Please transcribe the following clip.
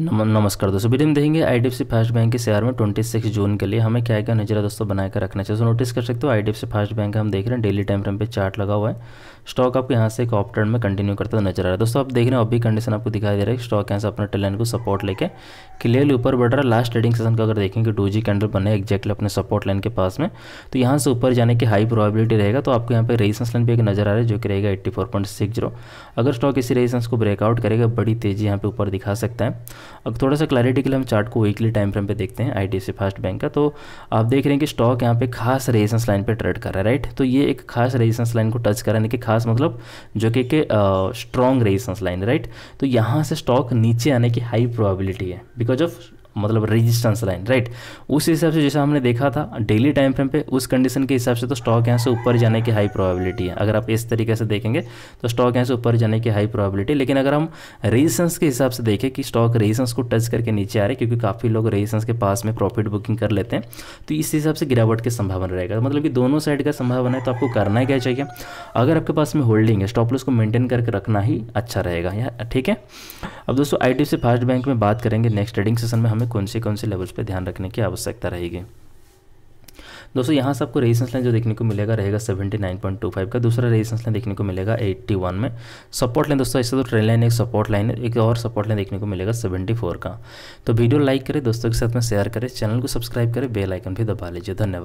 नमस्कार दोस्तों वीडियो में देखेंगे आई डी फर्स्ट बैंक के शेयर में 26 जून के लिए हमें क्या क्या नजरा दोस्तों बनाकर रखना चाहिए तो नोटिस कर सकते हो आई फर्स्ट बैंक हम देख रहे हैं डेली टाइम फ्रेम पे चार्ट लगा हुआ है स्टॉक आपको यहाँ से एक ऑप में कंटिन्यू करता हुआ नजर आ रहा है दोस्तों आप देख रहे हो अभी कंडीशन आपको दिखाई दे रहा है स्टॉक यहाँ से अपने टेलन को सपोर्ट लेके क्लियरली ऊपर बढ़ रहा है लास्ट ट्रेडिंग सेशन का अगर देखें कि जी कैंडल बने एक्जैक्टली अपने सपोर्ट लाइन के पास में तो यहाँ से ऊपर जाने की हाई प्रोबेबिलिटी रहेगा तो आपको यहाँ पर रेजिस्टेंस लाइन भी एक नजर आ रहा है जो कि रहेगा एट्टी अगर स्टॉक इसी रेजिस्टेंस को ब्रेकआउट करेगा बड़ी तेजी यहाँ पर ऊपर दिखा सकता है अब थोड़ा सा क्लैरिटी के लिए हम चार्ट को वीकली टाइम फ्रेम पे देखते हैं आई फास्ट बैंक का तो आप देख रहे हैं कि स्टॉक यहाँ पे खास रेजिस्टेंस लाइन पे ट्रेड कर रहा है राइट तो ये एक खास रेजिस्टेंस लाइन को टच कर रहा है कि खास मतलब जो कि स्ट्रॉन्ग रेजिस्टेंस लाइन राइट तो यहाँ से स्टॉक नीचे आने की हाई प्रोबेबिलिटी है बिकॉज ऑफ मतलब रेजिस्टेंस लाइन राइट उस हिसाब से जैसा हमने देखा था डेली टाइम फ्रेम पे उस कंडीशन के हिसाब से तो स्टॉक यहाँ से ऊपर जाने की हाई प्रोबेबिलिटी है अगर आप इस तरीके से देखेंगे तो स्टॉक यहाँ से ऊपर जाने की हाई प्रोबेबिलिटी लेकिन अगर हम रेजिस्टेंस के हिसाब से देखें कि स्टॉक रेजिस्टेंस को टच करके नीचे आ रहे क्योंकि काफ़ी लोग रेजिस्टेंस के पास में प्रॉफिट बुकिंग कर लेते हैं तो इस हिसाब से गिरावट की संभावना रहेगा तो मतलब कि दोनों साइड का संभावना है तो आपको करना क्या चाहिए अगर आपके पास में होल्डिंग है स्टॉप लॉस को मेंटेन करके रखना ही अच्छा रहेगा ठीक है अब दोस्तों आई से फास्ट बैंक में बात करेंगे नेक्स्ट ट्रेडिंग सेशन में हमें कौन से कौन से लेवल्स पर ध्यान रखने की आवश्यकता रहेगी दोस्तों यहाँ से आपको रेजिस्टेंस लाइन जो देखने को मिलेगा रहेगा 79.25 का दूसरा रेजिस्टेंस लाइन देखने को मिलेगा 81 में सपोर्ट लाइन दोस्तों ऐसे तो ट्रेन लाइन एक सपोर्ट लाइन है एक और सपोर्ट लाइन देखने को मिलेगा 74 का तो वीडियो लाइक करें दोस्तों के साथ में शेयर करें चैनल को सब्सक्राइब करें बेलाइकन भी दबा लीजिए धन्यवाद